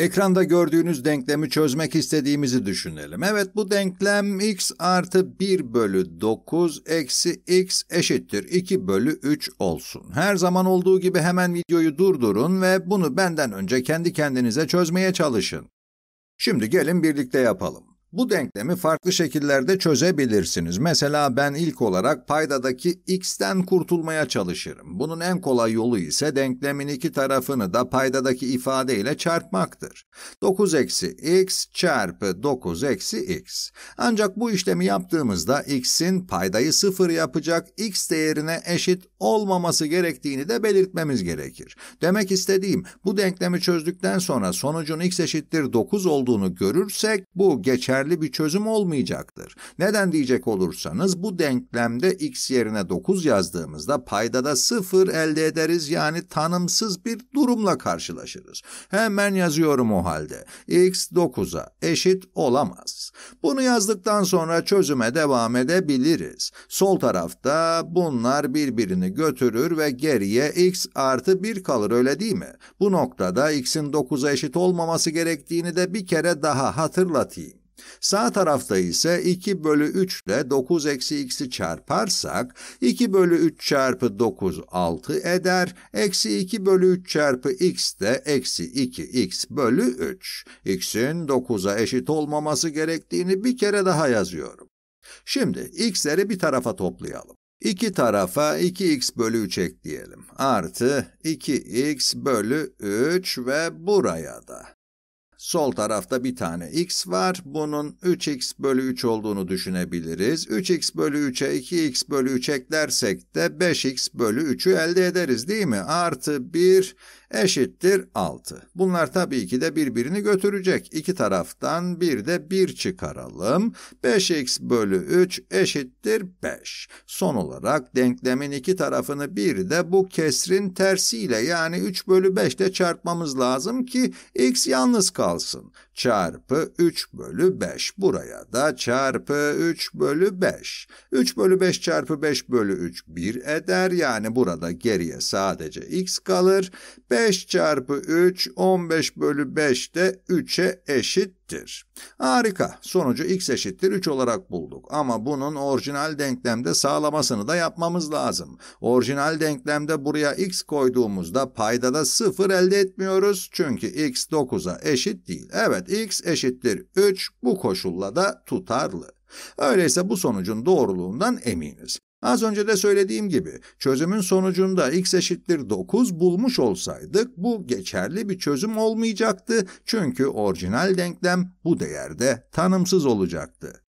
Ekranda gördüğünüz denklemi çözmek istediğimizi düşünelim. Evet bu denklem x artı 1 bölü 9 eksi x eşittir 2 bölü 3 olsun. Her zaman olduğu gibi hemen videoyu durdurun ve bunu benden önce kendi kendinize çözmeye çalışın. Şimdi gelin birlikte yapalım. Bu denklemi farklı şekillerde çözebilirsiniz. Mesela ben ilk olarak paydadaki x'ten kurtulmaya çalışırım. Bunun en kolay yolu ise denklemin iki tarafını da paydadaki ifade ile çarpmaktır. 9 eksi x çarpı 9 eksi x. Ancak bu işlemi yaptığımızda x'in paydayı sıfır yapacak x değerine eşit olmaması gerektiğini de belirtmemiz gerekir. Demek istediğim bu denklemi çözdükten sonra sonucun x eşittir 9 olduğunu görürsek bu geçerli yeterli bir çözüm olmayacaktır. Neden diyecek olursanız bu denklemde x yerine 9 yazdığımızda paydada 0 elde ederiz yani tanımsız bir durumla karşılaşırız. Hemen yazıyorum o halde. x 9'a eşit olamaz. Bunu yazdıktan sonra çözüme devam edebiliriz. Sol tarafta bunlar birbirini götürür ve geriye x artı 1 kalır öyle değil mi? Bu noktada x'in 9'a eşit olmaması gerektiğini de bir kere daha hatırlatayım. Sağ tarafta ise 2 bölü 3 ile 9 eksi x'i çarparsak 2 bölü 3 çarpı 9 6 eder. Eksi 2 bölü 3 çarpı x de eksi 2x bölü 3. x'in 9'a eşit olmaması gerektiğini bir kere daha yazıyorum. Şimdi x'leri bir tarafa toplayalım. İki tarafa 2x bölü 3 ekleyelim. Artı 2x bölü 3 ve buraya da. Sol tarafta bir tane x var. Bunun 3x bölü 3 olduğunu düşünebiliriz. 3x bölü 3'e 2x bölü 3 eklersek de 5x bölü 3'ü elde ederiz değil mi? Artı 1 eşittir 6. Bunlar tabii ki de birbirini götürecek. İki taraftan bir de 1 çıkaralım. 5x bölü 3 eşittir 5. Son olarak denklemin iki tarafını bir de bu kesrin tersiyle yani 3 bölü 5 ile çarpmamız lazım ki x yalnız kalsın kalsın. Çarpı 3 bölü 5. Buraya da çarpı 3 bölü 5. 3 bölü 5 çarpı 5 bölü 3 1 eder. Yani burada geriye sadece x kalır. 5 çarpı 3 15 bölü 5 de 3'e eşit eşittir. Harika. Sonucu x eşittir 3 olarak bulduk. Ama bunun orijinal denklemde sağlamasını da yapmamız lazım. Orijinal denklemde buraya x koyduğumuzda paydada 0 elde etmiyoruz. Çünkü x 9'a eşit değil. Evet x eşittir 3 bu koşulla da tutarlı. Öyleyse bu sonucun doğruluğundan eminiz. Az önce de söylediğim gibi çözümün sonucunda x eşittir 9 bulmuş olsaydık bu geçerli bir çözüm olmayacaktı çünkü orijinal denklem bu değerde tanımsız olacaktı.